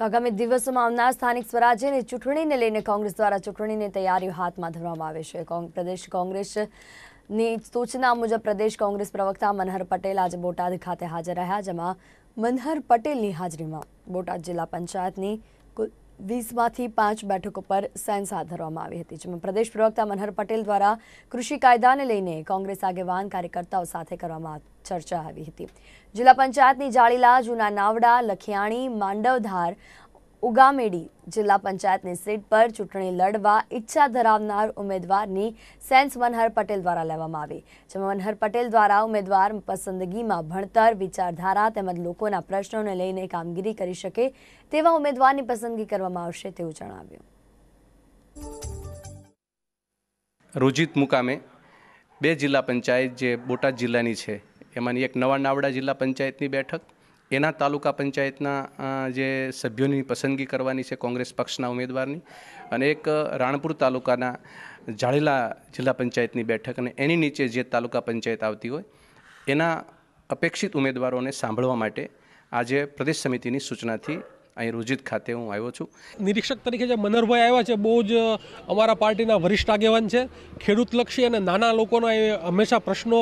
તો આગામી દિવસોમાં આવનાર સ્થાનિક સ્વરાજ્યની ચૂંટણીને લઈને કોંગ્રેસ દ્વારા ચૂંટણીની તૈયારીઓ હાથમાં ધરવામાં આવે છે પ્રદેશ કોંગ્રેસ ની સૂચના મુજબ પ્રદેશ કોંગ્રેસ પ્રવક્તા મનહર પટેલ આજે બોટાદ ખાતે હાજર રહ્યા જેમાં મનહર પટેલની હાજરીમાં બોટાદ જિલ્લા પંચાયતની કુલ વીસમાંથી પાંચ બેઠકો પર સેન્સ હાથ ધરવામાં આવી હતી જેમાં પ્રદેશ પ્રવક્તા મનહર પટેલ દ્વારા કૃષિ કાયદાને લઈને કોંગ્રેસ આગેવાન કાર્યકર્તાઓ સાથે કરવામાં ચર્ચા આવી હતી જિલ્લા પંચાયતની જાળીલા જૂના નાવડા લખિયાણી માંડવધાર ઉગામેડી જિલ્લા પંચાયતની સીટ પર ચૂંટણી લડવા ઈચ્છા ધરાવનાર ઉમેદવારની સેન્સ મનહર પટેલ દ્વારા લેવામાં આવી જેમાં મનહર પટેલ દ્વારા ઉમેદવાર પસંદગીમાં ભણતર વિચારધારા તેમજ લોકોના પ્રશ્નોને લઈને કામગીરી કરી શકે તેવા ઉમેદવારની પસંદગી કરવામાં આવશે તેવું જણાવ્યું રોજિત મુકામે બે જિલ્લા પંચાયત જે બોટાદ જિલ્લાની છે એમાંની એક નવા નાવડા જિલ્લા પંચાયતની બેઠક એના તાલુકા પંચાયતના જે સભ્યોની પસંદગી કરવાની છે કોંગ્રેસ પક્ષના ઉમેદવારની અને એક રાણપુર તાલુકાના જાળેલા જિલ્લા પંચાયતની બેઠક અને એની નીચે જે તાલુકા પંચાયત આવતી હોય એના અપેક્ષિત ઉમેદવારોને સાંભળવા માટે આજે પ્રદેશ સમિતિની સૂચનાથી અહીં રુજિત ખાતે હું આવ્યો છું નિરીક્ષક તરીકે જે મનરભાઈ આવ્યા છે બહુ જ અમારા પાર્ટીના વરિષ્ઠ આગેવાન છે ખેડૂતલક્ષી અને નાના લોકોના એ હંમેશા પ્રશ્નો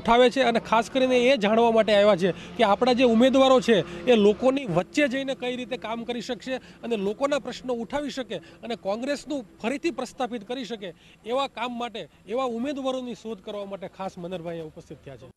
ઉઠાવે છે અને ખાસ કરીને એ જાણવા માટે આવ્યા છે કે આપણા જે ઉમેદવારો છે એ લોકોની વચ્ચે જઈને કઈ રીતે કામ કરી શકશે અને લોકોના પ્રશ્નો ઉઠાવી શકે અને કોંગ્રેસનું ફરીથી પ્રસ્થાપિત કરી શકે એવા કામ માટે એવા ઉમેદવારોની શોધ કરવા માટે ખાસ મનરભાઈ ઉપસ્થિત થયા છે